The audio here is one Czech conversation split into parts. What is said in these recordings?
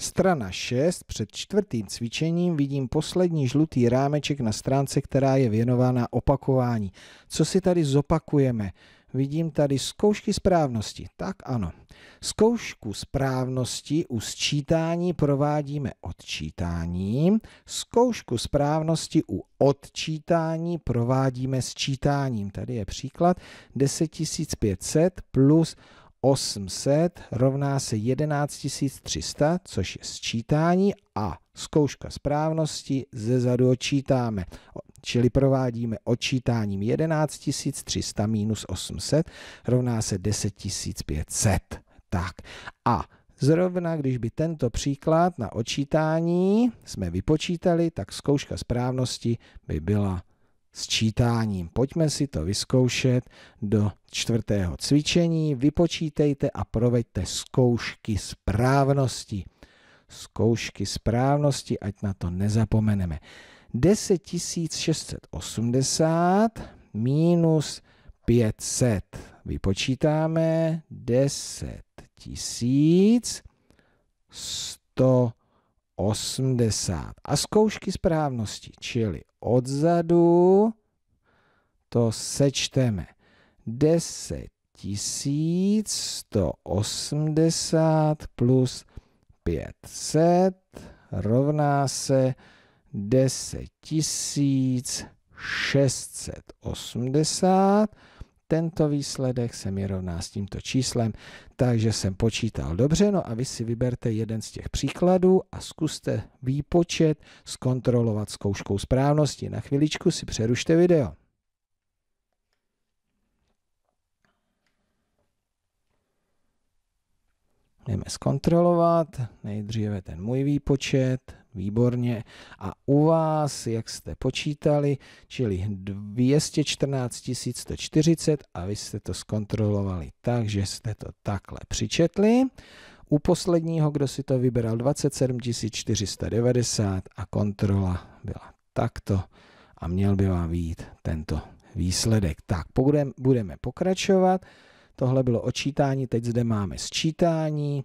Strana 6, před čtvrtým cvičením vidím poslední žlutý rámeček na stránce, která je věnována opakování. Co si tady zopakujeme? Vidím tady zkoušky správnosti. Tak ano. Zkoušku správnosti u sčítání provádíme odčítáním. Zkoušku správnosti u odčítání provádíme sčítáním. Tady je příklad 500 plus 800 rovná se 11 300, což je sčítání a zkouška správnosti ze zadu odčítáme. Čili provádíme odčítáním 11 300 minus 800 rovná se 10 500. Tak a Zrovna, když by tento příklad na očítání jsme vypočítali, tak zkouška správnosti by byla sčítáním. Pojďme si to vyzkoušet do čtvrtého cvičení. Vypočítejte a proveďte zkoušky správnosti. Zkoušky správnosti, ať na to nezapomeneme. 10 680 minus 500. Vypočítáme 10 180 80. A zkoušky správnosti, čili odzadu to sečteme. 10 180 plus 500 rovná se 10 680 tento výsledek se mi rovná s tímto číslem, takže jsem počítal dobře, no a vy si vyberte jeden z těch příkladů a zkuste výpočet zkontrolovat zkouškou správnosti. Na chviličku si přerušte video. Jdeme zkontrolovat nejdříve ten můj výpočet, Výborně. A u vás, jak jste počítali, čili 214 140 a vy jste to zkontrolovali tak, že jste to takhle přičetli. U posledního, kdo si to vybral, 27 490 a kontrola byla takto a měl by vám výjít tento výsledek. Tak, budeme, budeme pokračovat. Tohle bylo očítání, teď zde máme sčítání.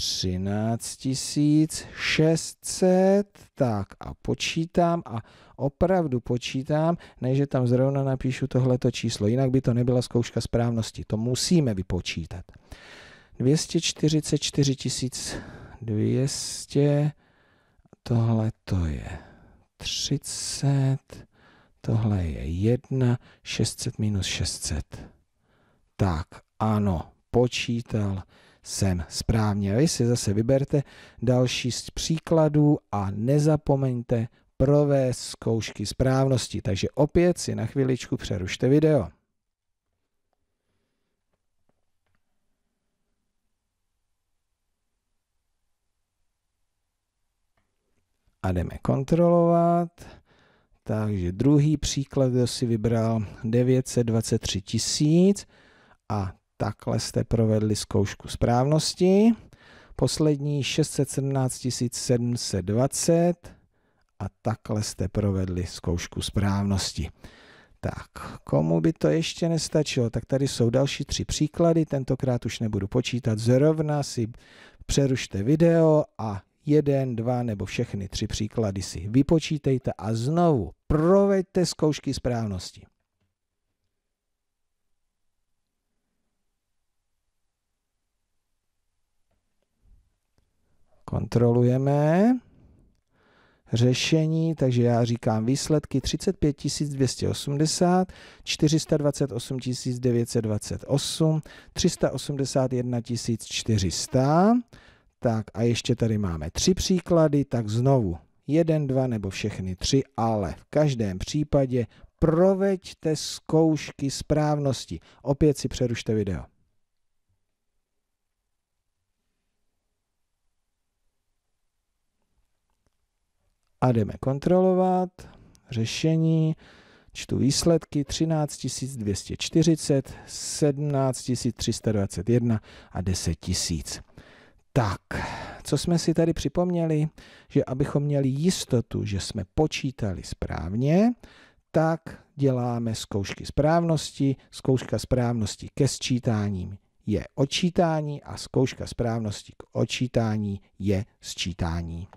13 600, tak a počítám a opravdu počítám, ne, že tam zrovna napíšu tohleto číslo, jinak by to nebyla zkouška správnosti, to musíme vypočítat. 244 200, tohle to je 30, tohle je 1, 600 minus 600. Tak, ano, počítal sen správně. Vy si zase vyberte další z příkladů a nezapomeňte provést zkoušky správnosti. Takže opět si na chviličku přerušte video. A jdeme kontrolovat. Takže druhý příklad, kdo si vybral 923 tisíc a Takhle jste provedli zkoušku správnosti. Poslední 617 720 a takhle jste provedli zkoušku správnosti. Tak, komu by to ještě nestačilo, tak tady jsou další tři příklady, tentokrát už nebudu počítat, zrovna si přerušte video a jeden, dva nebo všechny tři příklady si vypočítejte a znovu proveďte zkoušky správnosti. kontrolujeme řešení, takže já říkám výsledky 35 280, 428 928, 381 400. Tak a ještě tady máme tři příklady, tak znovu jeden, dva nebo všechny tři, ale v každém případě proveďte zkoušky správnosti. Opět si přerušte video. a jdeme kontrolovat, řešení, čtu výsledky 13 240, 17 321 a 10 000. Tak, co jsme si tady připomněli, že abychom měli jistotu, že jsme počítali správně, tak děláme zkoušky správnosti. Zkouška správnosti ke sčítání je odčítání a zkouška správnosti k odčítání je sčítání.